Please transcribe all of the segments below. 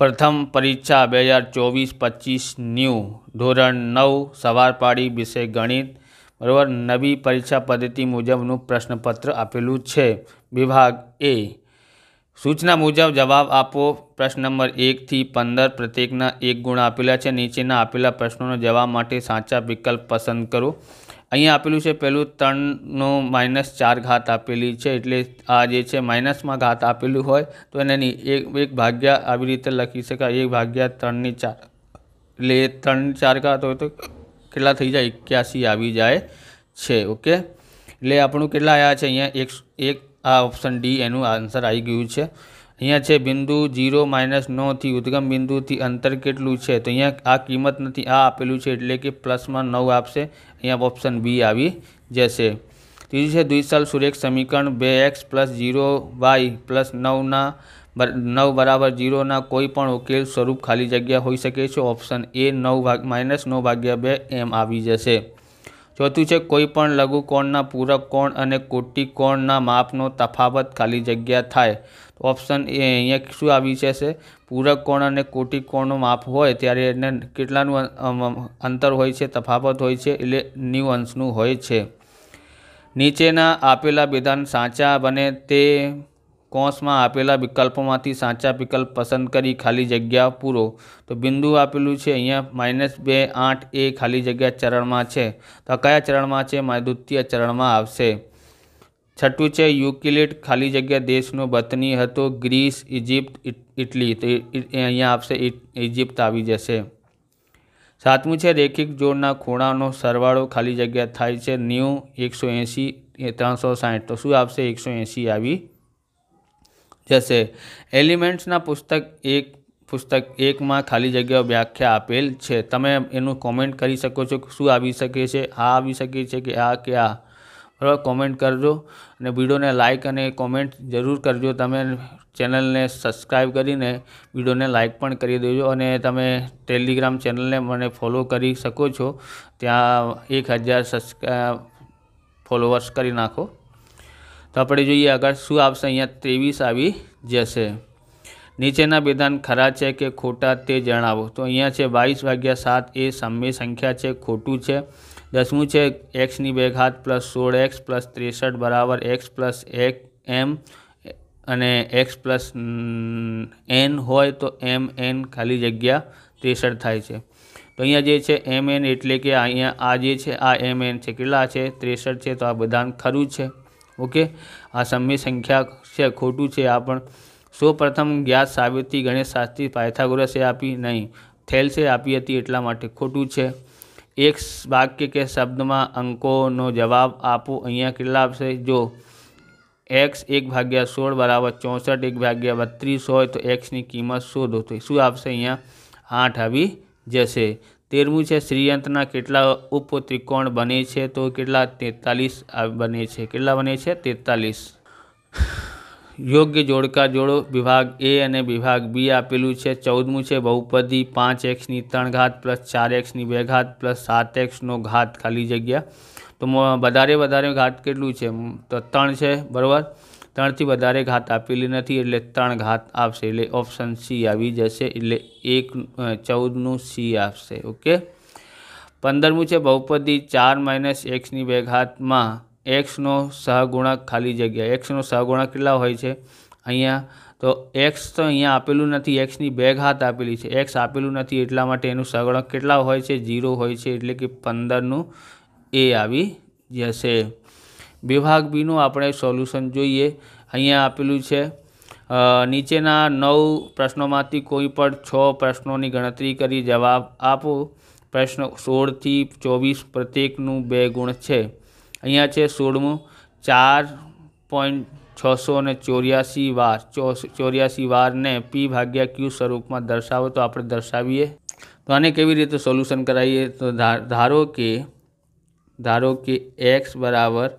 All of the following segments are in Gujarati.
પ્રથમ પરીક્ષા બે હજાર ચોવીસ પચીસ ન્યૂ ધોરણ નવ સવાર પાડી વિષય ગણિત બરાબર નવી પરીક્ષા પદ્ધતિ મુજબનું પ્રશ્નપત્ર આપેલું છે વિભાગ એ સૂચના મુજબ જવાબ આપો પ્રશ્ન નંબર એકથી પંદર પ્રત્યેકના એક ગુણ આપેલા છે નીચેના આપેલા પ્રશ્નોનો જવાબ માટે સાચા વિકલ્પ પસંદ કરો અહીંયા આપેલું છે પહેલું ત્રણનું માઇનસ ચાર ઘાત આપેલી છે એટલે આ જે છે માઇનસમાં ઘાત આપેલું હોય તો એને એક એક ભાગ્યા આવી રીતે લખી શકાય એક ભાગ્યા ત્રણની ચાર એટલે ત્રણ ચાર ઘાત હોય તો કેટલા થઈ જાય એક્યાસી આવી જાય છે ઓકે એટલે આપણું કેટલા આવ્યા છે અહીંયા એક એક આ ઓપ્શન ડી એનું આન્સર આવી ગયું છે અહીંયા છે બિંદુ જીરો માઇનસ નવથી ઉદ્ગમ બિંદુથી અંતર કેટલું છે તો અહીંયા આ કિંમત નથી આ આપેલું છે એટલે કે પ્લસમાં નવ આપશે અહીંયા ઓપ્શન બી આવી જશે ત્રીજું છે દ્વિસલ સુરેખ સમીકરણ બે x plus zero y plus નવના નવ બરાબર જીરોના કોઈ પણ ઉકેલ સ્વરૂપ ખાલી જગ્યા હોઈ શકે છે ઓપ્શન એ નવ ભાગ માઇનસ નવ ભાગ્યા બે એમ આવી જશે ચોથું છે કોઈપણ લઘુકોણના પૂરક કોણ અને કોટિકોણના માપનો તફાવત ખાલી જગ્યા થાય ઓપ્શન એ અહીંયા શું આવી જશે પૂરક કોણ અને કોટિકોણનો માપ હોય ત્યારે એને કેટલાનું અંતર હોય છે તફાવત હોય છે એટલે ન્યૂ અંશનું હોય છે નીચેના આપેલા વિધાન સાચા બને તે કૌંસમાં આપેલા વિકલ્પોમાંથી સાચા વિકલ્પ પસંદ કરી ખાલી જગ્યા પૂરો તો બિંદુ આપેલું છે અહીંયા માઇનસ બે આઠ એ ખાલી જગ્યા ચરણમાં છે તો કયા ચરણમાં છે દ્વિતીય ચરણમાં આવશે છઠ્ઠું છે યુકિલેટ ખાલી જગ્યા દેશનો વતની હતો ગ્રીસ ઇજિપ્ત ઇટલી તો અહીંયા આપશે ઇજિપ્ત આવી જશે સાતમું છે રેખિક જોડના ખૂણાનો સરવાળો ખાલી જગ્યા થાય છે ન્યૂ એકસો એંસી ત્રણસો સાહીઠ તો શું આવશે એકસો એંસી આવી જશે એલિમેન્ટ્સના પુસ્તક એક પુસ્તક એકમાં ખાલી જગ્યા વ્યાખ્યા આપેલ છે તમે એનું કોમેન્ટ કરી શકો છો શું આવી શકે છે આ આવી શકે છે કે આ કે આ બરાબર કોમેન્ટ કરજો અને વિડીયોને લાઇક અને કોમેન્ટ જરૂર કરજો તમે ચેનલને સબસ્ક્રાઈબ કરીને વિડીયોને લાઇક પણ કરી દેજો અને તમે ટેલિગ્રામ ચેનલને મને ફોલો કરી શકો છો ત્યાં એક હજાર ફોલોવર્સ કરી નાખો તો આપણે જોઈએ આગળ શું આવશે અહીંયા ત્રેવીસ આવી જશે નીચેના વિધાન ખરા છે કે ખોટા તે જણાવો તો અહીંયા છે બાવીસ વાગ્યા સાત એ સમય સંખ્યા છે ખોટું છે દસમું છે એક્સની બે ઘાત પ્લસ સોળ એક્સ પ્લસ ત્રેસઠ બરાબર એક્સ પ્લસ એક એમ અને એક્સ પ્લસ એન હોય તો એમ એન ખાલી જગ્યા ત્રેસઠ થાય છે તો અહીંયા જે છે એમ એન એટલે કે અહીંયા આ જે છે આ એમ એન છે કેટલા છે ત્રેસઠ છે તો આ બધાને ખરું છે ओके आ समय संख्या से खोटू है आप सौ प्रथम ज्ञात सावित्री गणेश शास्त्री पायथागोरसे आप नहीं थेल से आप एट खोटू है एक वाक्य के शब्द में अंकों जवाब आप अँ के आपसे जो एक्स एक भाग्या सोल बराबर चौंसठ एक भाग्या बत्तीस हो तो एक्स की किमत सोल तो शू आपसे अँ आठ आ जैसे તેરમું છે શ્રીયંત્રના કેટલા ઉપ ત્રિકોણ બને છે તો કેટલા તેતાલીસ બને છે કેટલા બને છે તેતાલીસ યોગ્ય જોડકા જોડો વિભાગ એ અને વિભાગ બી આપેલું છે ચૌદમું છે બહુપદી પાંચ એક્સની ત્રણ ઘાત પ્લસ ચાર એક્સની બે ઘાત પ્લસ સાત એક્સનો ઘાત ખાલી જગ્યા તો વધારે વધારે ઘાત કેટલું છે તો ત્રણ છે બરાબર ત્રણથી વધારે ઘાત આપેલી નથી એટલે ત્રણ ઘાત આવશે એટલે ઓપ્શન સી આવી જશે એટલે એક ચૌદનું સી આપશે ઓકે પંદરમું છે બહુપદી ચાર માઇનસ એક્સની બે ઘાતમાં એક્સનો સહગુણક ખાલી જગ્યા એક્સનો સહગુણક કેટલા હોય છે અહીંયા તો એક્સ તો અહીંયા આપેલું નથી એક્સની બે ઘાત આપેલી છે એક્સ આપેલું નથી એટલા માટે એનું સગણક કેટલા હોય છે ઝીરો હોય છે એટલે કે પંદરનું એ આવી જશે વિભાગ બીનું આપણે સોલ્યુશન જોઈએ અહીંયા આપેલું છે નીચેના નવ પ્રશ્નોમાંથી કોઈ પણ છ પ્રશ્નોની ગણતરી કરી જવાબ આપો પ્રશ્ન સોળથી ચોવીસ પ્રત્યેકનું બે ગુણ છે અહીંયા છે સોળમું ચાર પોઈન્ટ છસો અને ચોર્યાસી વાર ચોર્યાસી વારને પી ભાગ્યા ક્યુ સ્વરૂપમાં દર્શાવો તો આપણે દર્શાવીએ તો આને કેવી રીતે સોલ્યુશન કરાવીએ તો ધારો કે ધારો કે એક્સ બરાબર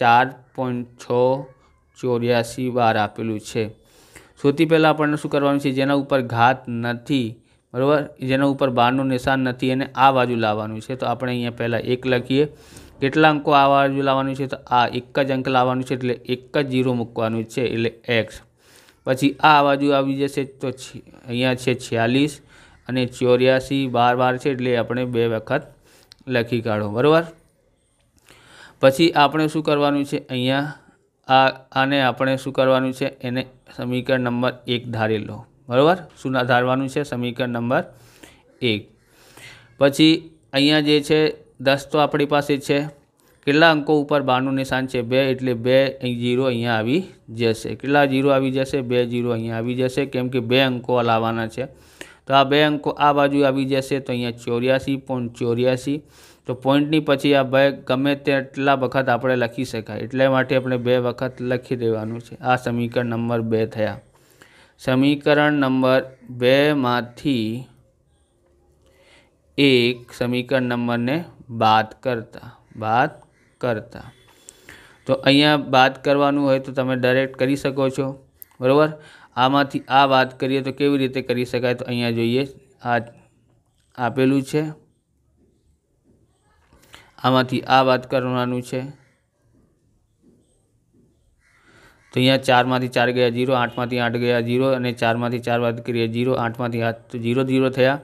ચાર પોઈન્ટ છ ચોર્યાસી બાર આપેલું છે સૌથી પહેલાં આપણને શું કરવાનું છે જેના ઉપર ઘાત નથી બરાબર જેના ઉપર બારનું નિશાન નથી એને આ બાજુ લાવવાનું છે તો આપણે અહીંયા પહેલાં એક લખીએ કેટલા અંકો આ બાજુ લાવવાનું છે તો આ એક જ અંક લાવવાનું છે એટલે એક જ જીરો મૂકવાનું છે એટલે એક્સ પછી આ બાજુ આવી જશે તો અહીંયા છે છ્યાલીસ અને ચોર્યાસી બાર બાર છે એટલે આપણે બે વખત લખી કાઢો બરાબર પછી આપણે શું કરવાનું છે અહીંયા આ આને આપણે શું કરવાનું છે એને સમીકરણ નંબર એક ધારી લો બરાબર શું ધારવાનું છે સમીકરણ નંબર એક પછી અહીંયા જે છે દસ તો આપણી પાસે છે કેટલા અંકો ઉપર બારનું નિશાન છે બે એટલે બે જીરો અહીંયા આવી જશે કેટલા જીરો આવી જશે બે જીરો અહીંયા આવી જશે કેમ કે બે અંકો લાવવાના છે તો આ બે અંકો આ બાજુ આવી જશે તો અહીંયા ચોર્યાસી પોઈન્ટ ચોર્યાસી તો પોઈન્ટની પછી આ બે ગમે તેટલા વખત આપણે લખી શકાય એટલે માટે આપણે બે વખત લખી દેવાનું છે આ સમીકરણ નંબર બે થયા સમીકરણ નંબર બેમાંથી એક સમીકરણ નંબરને બાદ કરતા બાદ કરતા તો અહીંયા બાદ કરવાનું હોય તો તમે ડાયરેક્ટ કરી શકો છો બરાબર આમાંથી આ વાત કરીએ તો કેવી રીતે કરી શકાય તો અહીંયા જોઈએ આ આપેલું છે આમાંથી આ વાત કરવાનું છે તો અહીંયા ચારમાંથી ચાર ગયા જીરો આઠમાંથી આઠ ગયા જીરો અને ચારમાંથી ચાર વાત કરીએ જીરો આઠમાંથી આઠ તો જીરો જીરો થયા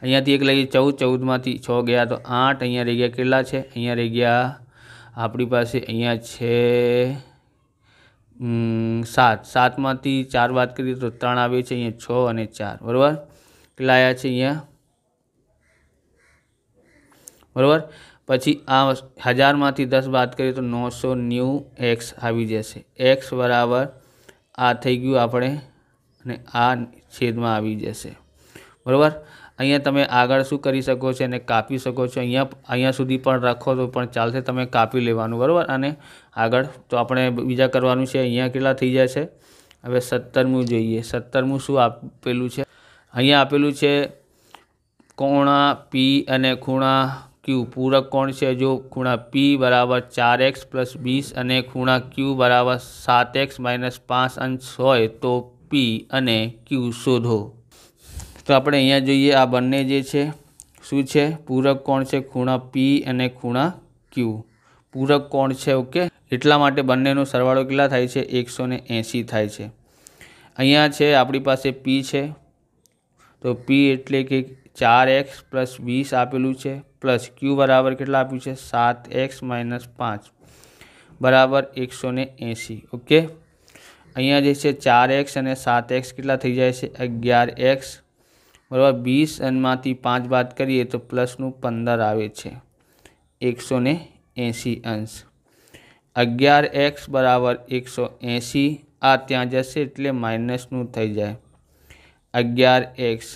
અહીંયાથી એક લઈએ ચૌદ ચૌદમાંથી છ ગયા તો આઠ અહીંયા રહી ગયા કેટલા છે અહીંયા રહી ગયા આપણી પાસે અહીંયા છે સાત સાતમાંથી ચાર વાત કરીએ તો ત્રણ આવે છે અહીંયા છ અને ચાર બરાબર કેટલા આવ્યા છે અહીંયા બરાબર પછી આ હજારમાંથી દસ બાદ કરીએ તો નવસો ન્યૂ એક્સ આવી જશે એક્સ બરાબર આ થઈ ગયું આપણે અને આ છેદમાં આવી જશે બરાબર અહીંયા તમે આગળ શું કરી શકો છો અને કાપી શકો છો અહીંયા અહીંયા સુધી પણ રાખો તો પણ ચાલશે તમે કાપી લેવાનું બરાબર અને આગળ તો આપણે બીજા કરવાનું છે અહીંયા કેટલા થઈ જશે હવે સત્તરમું જોઈએ સત્તરમું શું આપેલું છે અહીંયા આપેલું છે કોણા પી અને ખૂણા ક્યુ પૂરક કોણ છે જો ખૂણા પી બરાબર ચાર એક્સ પ્લસ વીસ અને ખૂણા ક્યુ બરાબર સાત એક્સ માઇનસ પાંચ અંશ હોય તો પી અને ક્યુ શોધો તો આપણે અહીંયા જોઈએ આ બંને જે છે શું છે પૂરક કોણ છે ખૂણા પી અને ખૂણા ક્યુ પૂરક કોણ છે ઓકે એટલા માટે બંનેનો સરવાળો કેટલા થાય છે એકસો એંસી થાય છે અહીંયા છે આપણી પાસે પી છે તો પી એટલે કે ચાર એક્સ પ્લસ વીસ આપેલું છે પ્લસ ક્યુ બરાબર કેટલા આપ્યું છે સાત એક્સ માઇનસ પાંચ બરાબર એકસો ને એંસી ઓકે અહીંયા જે છે ચાર એક્સ અને સાત એક્સ કેટલા થઈ જાય છે અગિયાર એક્સ બરાબર વીસ અનમાંથી પાંચ બાદ કરીએ તો પ્લસનું પંદર આવે છે એકસો ને એંસી અંશ અગિયાર એક્સ બરાબર એકસો એંસી આ ત્યાં જશે એટલે માઇનસનું થઈ જાય અગિયાર એક્સ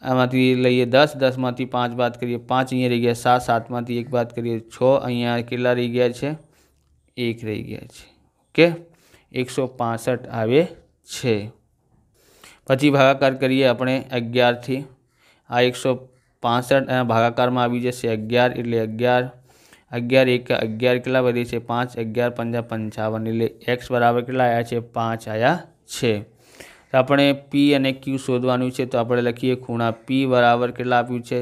अमाती ले ये 10 10 माती 5 बात करिए 5 ये रह गया 7 7 माती एक बात करिए 6 અહીંયા કેટલા રહી ગયા છે 1 રહી ગયા છે ઓકે 165 આવે છે પછી ભાગાકાર करिए આપણે 11 થી આ 165 ભાગાકારમાં આવી જે છે 11 એટલે 11 11 11 કેટલા વધી છે 5 11 55 એટલે x બરાબર કેટલા આયા છે 5 આયા છે તો આપણે પી અને ક્યૂ શોધવાનું છે તો આપણે લખીએ ખૂણા પી બરાબર કેટલા આપ્યું છે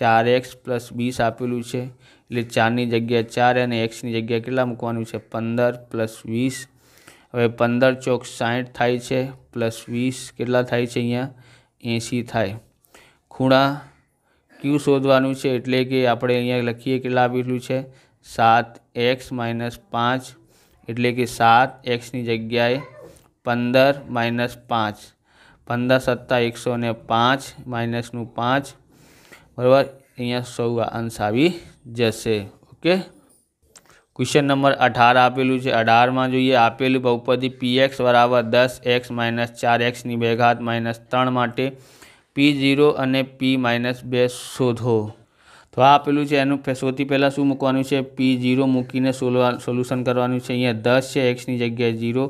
ચાર એક્સ પ્લસ વીસ આપેલું છે એટલે ચારની જગ્યાએ ચાર અને એક્સની જગ્યાએ કેટલા મૂકવાનું છે પંદર પ્લસ વીસ હવે પંદર ચોક સાઠ થાય છે પ્લસ વીસ કેટલા થાય છે અહીંયા એંસી થાય ખૂણા ક્યુ શોધવાનું છે એટલે કે આપણે અહીંયા લખીએ કેટલા આપેલું છે સાત એક્સ માઇનસ પાંચ એટલે કે સાત એક્સની જગ્યાએ પંદર માઇનસ પાંચ પંદર સત્તા એકસો ને પાંચ માઇનસનું પાંચ બરાબર અહીંયા સૌ અંશ આવી જશે ઓકે ક્વેશ્ચન નંબર અઢાર આપેલું છે અઢારમાં જોઈએ આપેલું બહુપદી પી એક્સ બરાબર દસ એક્સ માઇનસ ચાર એક્સની બેઘાત માઇનસ ત્રણ માટે પી ઝીરો અને પી માઇનસ બે શોધો તો આ આપેલું છે એનું સૌથી પહેલાં શું મૂકવાનું છે પી ઝીરો મૂકીને સોલવા સોલ્યુશન કરવાનું છે અહીંયા દસ છે એક્સની જગ્યાએ ઝીરો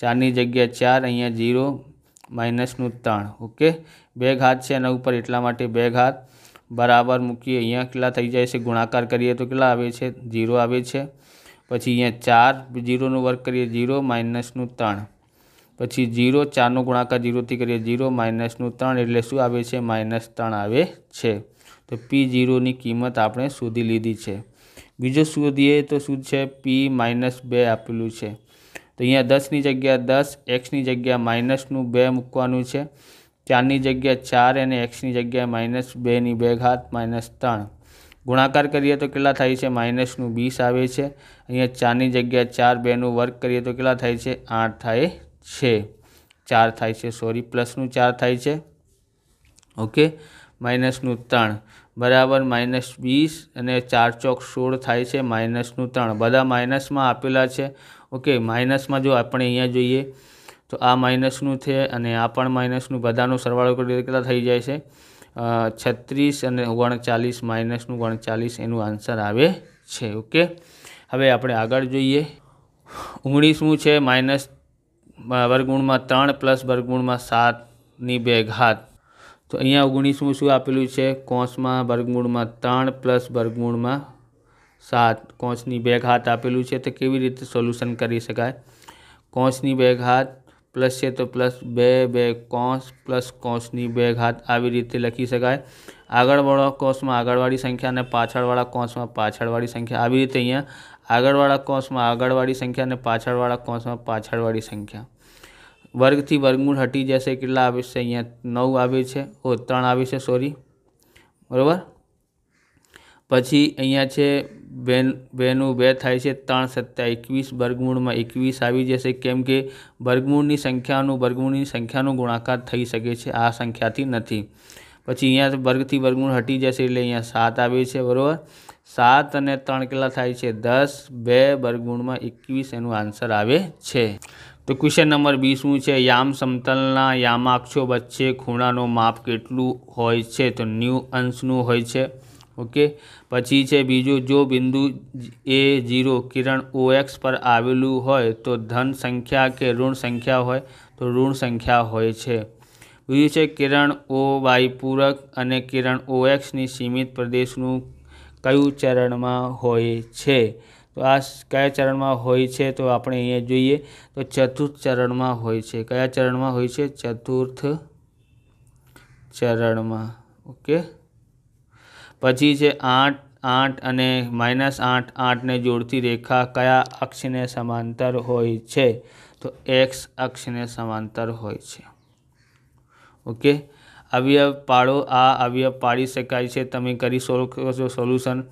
ચારની જગ્યાએ ચાર અહીંયા ઝીરો માઇનસનું ત્રણ ઓકે બે ઘાત છે એના ઉપર એટલા માટે બે ઘાત બરાબર મૂકીએ અહીંયા કેટલા થઈ જાય છે ગુણાકાર કરીએ તો કેટલા આવે છે જીરો આવે છે પછી અહીંયા ચાર ઝીરોનું વર્ક કરીએ ઝીરો માઇનસનું ત્રણ પછી જીરો ચારનો ગુણાકાર ઝીરોથી કરીએ ઝીરો માઇનસનું ત્રણ એટલે શું આવે છે માઇનસ ત્રણ આવે છે તો પી જીરોની કિંમત આપણે શોધી લીધી છે બીજો શોધીએ તો શું છે પી માઇનસ બે આપેલું છે તો અહીંયા દસની જગ્યા દસ એક્સની જગ્યા માઇનસનું બે મૂકવાનું છે ચારની જગ્યા ચાર અને એક્સની જગ્યાએ માઇનસ બેની બે ઘાત માઇનસ ત્રણ ગુણાકાર કરીએ તો કેટલા થાય છે માઇનસનું બીસ આવે છે અહીંયા ચારની જગ્યા ચાર બેનું વર્ક કરીએ તો કેટલા થાય છે આઠ થાય છે ચાર થાય છે સોરી પ્લસનું ચાર થાય છે ઓકે માઇનસનું ત્રણ બરાબર માઇનસ વીસ અને ચાર ચોક સોળ થાય છે માઇનસનું ત્રણ બધા માઇનસમાં આપેલા છે ઓકે માઇનસમાં જો આપણે અહીંયા જોઈએ તો આ માઇનસનું છે અને આ પણ માઇનસનું બધાનો સરવાળો કરીએ કેટલા થઈ જાય છે છત્રીસ અને ઓગણચાલીસ માઇનસનું ઓગણચાલીસ એનું આન્સર આવે છે ઓકે હવે આપણે આગળ જોઈએ ઓગણીસમું છે માઇનસ વર્ગુણમાં ત્રણ પ્લસ વર્ગુણમાં સાતની બે ઘાત તો અહીંયા ઓગણીસમું શું આપેલું છે કોસમાં વર્ગમૂળમાં ત્રણ પ્લસ વર્ગમૂળમાં સાત કોચની બેગ હાથ આપેલું છે તો કેવી રીતે સોલ્યુશન કરી શકાય કોચની બેગ હાથ પ્લસ છે તો પ્લસ બે બે કોંસ પ્લસ કોચની બેગ હાથ આવી રીતે લખી શકાય આગળવાળા કોષમાં આગળવાળી સંખ્યા અને પાછળવાળા કોષમાં પાછળવાળી સંખ્યા આવી રીતે અહીંયા આગળવાળા કોષમાં આગળવાળી સંખ્યા અને પાછળવાળા કોષમાં પાછળવાળી સંખ્યા વર્ગથી વર્ગમૂળ હટી જશે કેટલા આવે છે અહીંયા નવ આવે છે ઓ ત્રણ આવે છે સોરી બરાબર પછી અહીંયા છે બેન બેનું બે થાય છે ત્રણ સત્તા એકવીસ વર્ગમૂળમાં એકવીસ આવી જશે કેમ કે વર્ગમૂળની સંખ્યાનું વર્ગમૂળની સંખ્યાનું ગુણાકાર થઈ શકે છે આ સંખ્યાથી નથી પછી અહીંયા વર્ગથી વર્ગમૂળ હટી જશે એટલે અહીંયા સાત આવે છે બરાબર સાત અને ત્રણ કેટલા થાય છે દસ બે વર્ગમૂળમાં એકવીસ એનું આન્સર આવે છે તો ક્વેશ્ચન નંબર બી શું છે યામ સમતલના યામાક્ષો વચ્ચે ખૂણાનું માપ કેટલું હોય છે તો ન્યૂ અંશનું હોય છે ઓકે પછી છે બીજું જો બિંદુ એ જીરો કિરણ ઓ એક્સ પર આવેલું હોય તો ધન સંખ્યા કે ઋણ સંખ્યા હોય તો ઋણ સંખ્યા હોય છે બીજું છે કિરણ ઓ વાય પૂરક અને કિરણ ઓ એક્સની સીમિત પ્રદેશનું કયું ચરણમાં હોય છે તો આ કયા ચરણમાં હોય છે તો આપણે અહીંયા જોઈએ તો ચતુર્થ ચરણમાં હોય છે કયા ચરણમાં હોય છે ચતુર્થ ચરણમાં ઓકે પછી છે આઠ આઠ અને માઇનસ આઠ આઠને જોડતી રેખા કયા અક્ષને સમાંતર હોય છે તો એક્સ અક્ષને સમાંતર હોય છે ઓકે અવયવ પાડો આ અવયવ પાડી શકાય છે તમે કરી શકો છો સોલ્યુશન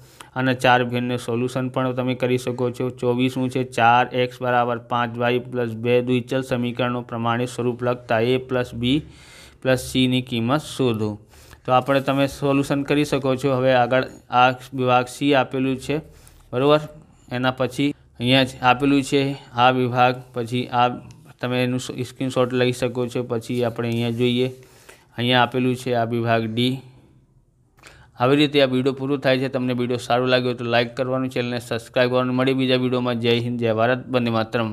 અને ચાર ભેનને સોલ્યુશન પણ તમે કરી શકો છો ચોવીસ શું છે ચાર એક્સ બરાબર પાંચ વાય પ્લસ બે દ્વિચલ સમીકરણનું પ્રમાણિત સ્વરૂપ લખતા એ પ્લસ બી પ્લસ સીની કિંમત શોધો તો આપણે તમે સોલ્યુશન કરી શકો છો હવે આગળ આ વિભાગ સી આપેલું છે બરાબર એના પછી અહીંયા જ આપેલું છે આ વિભાગ પછી આ તમે એનું સ્ક્રીનશોટ લઈ શકો છો પછી આપણે અહીંયા જોઈએ અહીંયા આપેલું છે આ વિભાગ ડી આવી રીતે આ વિડીયો પૂરો થાય છે તમને વિડીયો સારો લાગ્યો તો લાઇક કરવાનું ચેનલને સબસ્ક્રાઈબ કરવાનું મળી બીજા વિડીયોમાં જય હિન્દ જય ભારત બંને માત્રમ